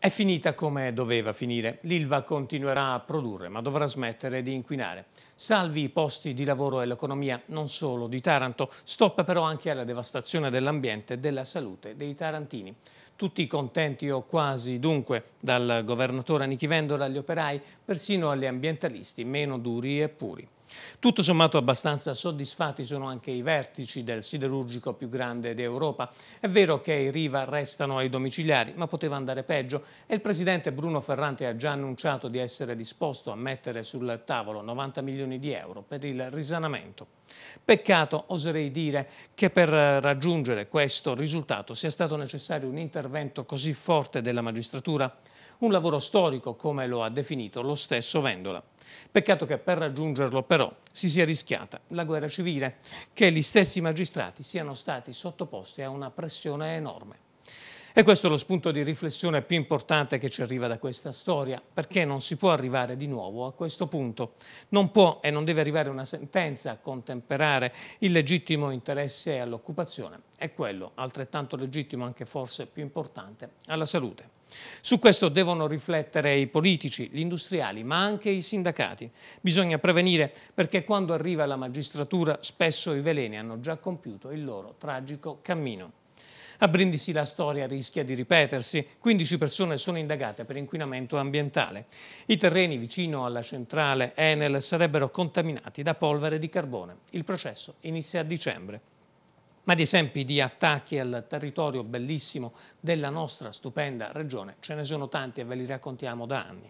È finita come doveva finire. L'Ilva continuerà a produrre, ma dovrà smettere di inquinare. Salvi i posti di lavoro e l'economia non solo di Taranto, stop però anche alla devastazione dell'ambiente e della salute dei tarantini. Tutti contenti o quasi, dunque, dal governatore Nichivendola agli operai, persino agli ambientalisti meno duri e puri. Tutto sommato abbastanza soddisfatti sono anche i vertici del siderurgico più grande d'Europa. È vero che i Riva restano ai domiciliari, ma poteva andare peggio e il presidente Bruno Ferrante ha già annunciato di essere disposto a mettere sul tavolo 90 milioni di euro per il risanamento. Peccato, oserei dire, che per raggiungere questo risultato sia stato necessario un intervento così forte della magistratura, un lavoro storico come lo ha definito lo stesso Vendola. Peccato che per raggiungerlo però si sia rischiata la guerra civile, che gli stessi magistrati siano stati sottoposti a una pressione enorme. E questo è lo spunto di riflessione più importante che ci arriva da questa storia, perché non si può arrivare di nuovo a questo punto. Non può e non deve arrivare una sentenza a contemperare il legittimo interesse all'occupazione e quello altrettanto legittimo, anche forse più importante, alla salute. Su questo devono riflettere i politici, gli industriali, ma anche i sindacati. Bisogna prevenire perché quando arriva la magistratura spesso i veleni hanno già compiuto il loro tragico cammino. A Brindisi la storia rischia di ripetersi. 15 persone sono indagate per inquinamento ambientale. I terreni vicino alla centrale Enel sarebbero contaminati da polvere di carbone. Il processo inizia a dicembre. Ma di esempi di attacchi al territorio bellissimo della nostra stupenda regione ce ne sono tanti e ve li raccontiamo da anni.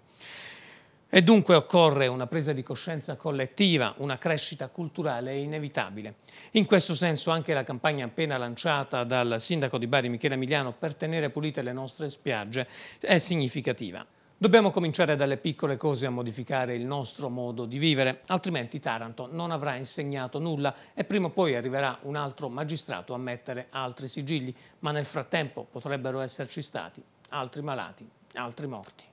E dunque occorre una presa di coscienza collettiva, una crescita culturale inevitabile. In questo senso anche la campagna appena lanciata dal sindaco di Bari Michele Emiliano per tenere pulite le nostre spiagge è significativa. Dobbiamo cominciare dalle piccole cose a modificare il nostro modo di vivere, altrimenti Taranto non avrà insegnato nulla e prima o poi arriverà un altro magistrato a mettere altri sigilli, ma nel frattempo potrebbero esserci stati altri malati, altri morti.